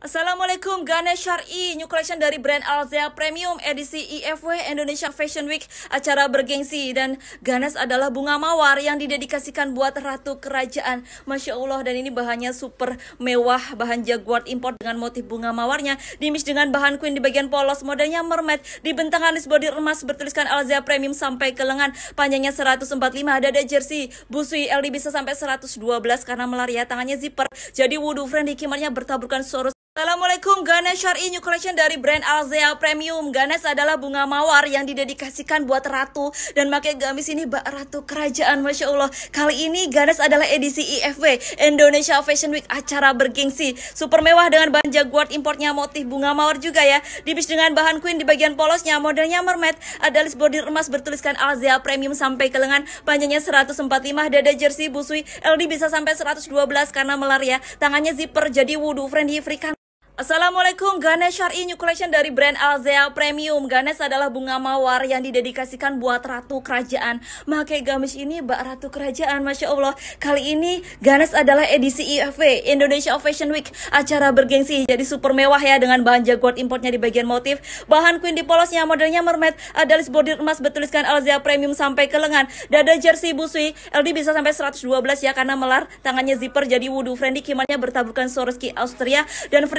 Assalamualaikum Ganesh Syari, new collection dari brand Alzea Premium edisi IFW e Indonesia Fashion Week, acara bergengsi dan Ganesh adalah bunga mawar yang didedikasikan buat ratu kerajaan. Masya Allah dan ini bahannya super mewah, bahan jaguar import dengan motif bunga mawarnya, dimis dengan bahan queen di bagian polos, modelnya mermaid, di bentang alis body emas bertuliskan Alzea Premium sampai ke lengan, panjangnya 145, dada jersey, busui LD bisa sampai 112 karena melar ya, tangannya zipper, jadi wudhu friend di kimarnya bertaburkan soros Assalamualaikum Ganes Syari New Collection dari brand Alzea Premium Ganes adalah bunga mawar yang didedikasikan buat ratu Dan pakai gamis ini bak ratu kerajaan Masya Allah Kali ini Ganes adalah edisi IFW Indonesia Fashion Week acara bergengsi Super mewah dengan bahan jaguar importnya motif bunga mawar juga ya Dibis dengan bahan queen di bagian polosnya Modelnya mermaid Ada list bordir emas bertuliskan Alzea Premium sampai ke lengan Panjangnya 145 Dada jersey busui LD bisa sampai 112 karena melar ya Tangannya zipper jadi wudhu friendly free Assalamualaikum Ganesh Shari New Collection dari brand Alzea Premium Ganesh adalah bunga mawar yang didedikasikan buat Ratu Kerajaan Make gamis ini Mbak Ratu Kerajaan Masya Allah Kali ini Ganesh adalah edisi IFW e Indonesia Fashion Week Acara bergengsi jadi super mewah ya Dengan bahan jaguar importnya di bagian motif Bahan queen di polosnya modelnya mermaid Ada list bordir emas bertuliskan Alzea Premium sampai ke lengan Dada jersey busui LD bisa sampai 112 ya Karena melar tangannya zipper jadi wudhu Friendly kimannya bertaburkan soroski Austria Dan free